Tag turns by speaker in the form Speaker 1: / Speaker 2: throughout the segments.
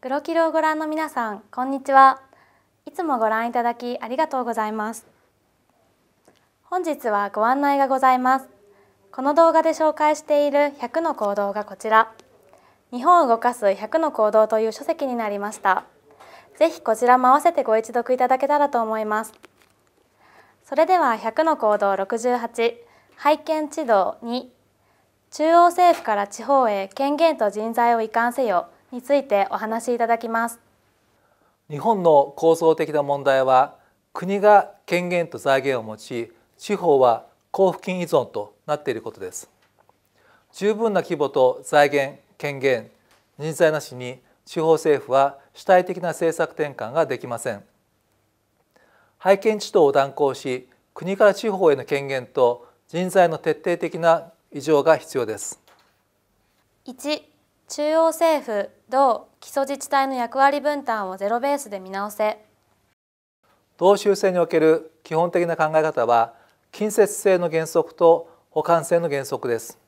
Speaker 1: グロキルをご覧の皆さんこんにちはいつもご覧いただきありがとうございます本日はご案内がございますこの動画で紹介している100の行動がこちら日本を動かす100の行動という書籍になりましたぜひこちらも合わせてご一読いただけたらと思いますそれでは100の行動68拝見地道2中央政府から地方へ権限と人材を移管せよについてお話しいただきます
Speaker 2: 日本の構造的な問題は国が権限と財源を持ち地方は交付金依存となっていることです十分な規模と財源権限人材なしに地方政府は主体的な政策転換ができません配見地等を断行し国から地方への権限と人材の徹底的な異常が必要です
Speaker 1: 1中央政府同基礎自治体の役割分担をゼロベースで見直せ
Speaker 2: 同州制における基本的な考え方は近接性の原則と補完性の原則です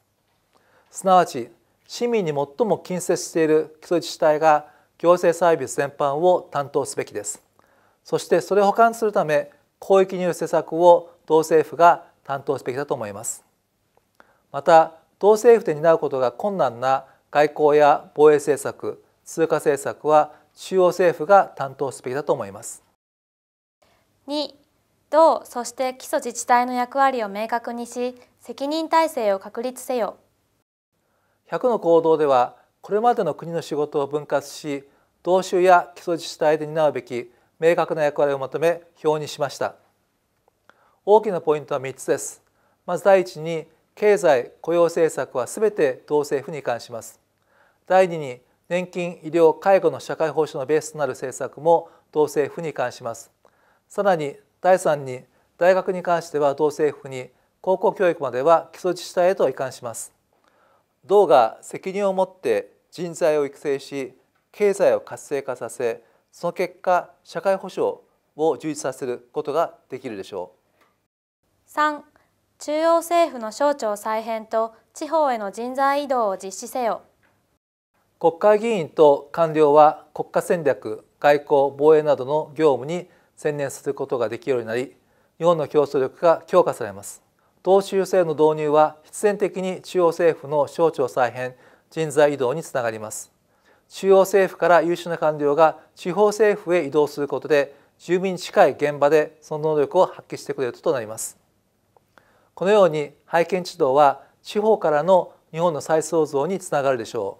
Speaker 2: すなわち市民に最も近接している基礎自治体が行政サービス全般を担当すべきですそしてそれを補完するため広域による施策を同政府が担当すべきだと思いますまた同政府で担うことが困難な外交や防衛政策通貨政策は中央政府が担当すべきだと思います。
Speaker 1: 2道そして基礎自治体の役割を明確にし責任体制を確立せよ
Speaker 2: 100の行動ではこれまでの国の仕事を分割し同州や基礎自治体で担うべき明確な役割をまとめ表にしました大きなポイントは3つですまず第一に経済・雇用政策は全て同政府に関します。第二に年金・医療・介護の社会保障のベースとなる政策も同政府に関します。さらに第三に大学に関しては同政府に高校教育までは基礎自治体へと移管します。道が責任を持って人材を育成し経済を活性化させその結果社会保障を充実させることができるでしょ
Speaker 1: う。3中央政府の省庁再編と地方への人材移動を実施せよ
Speaker 2: 国会議員と官僚は国家戦略外交防衛などの業務に専念することができるようになり日本の競争力が強化されます党首制の導入は必然的に中央政府の省庁再編人材移動につながります中央政府から優秀な官僚が地方政府へ移動することで住民に近い現場でその能力を発揮してくれるとなりますこのように拝見地道は地方からの日本の再創造につながるでしょう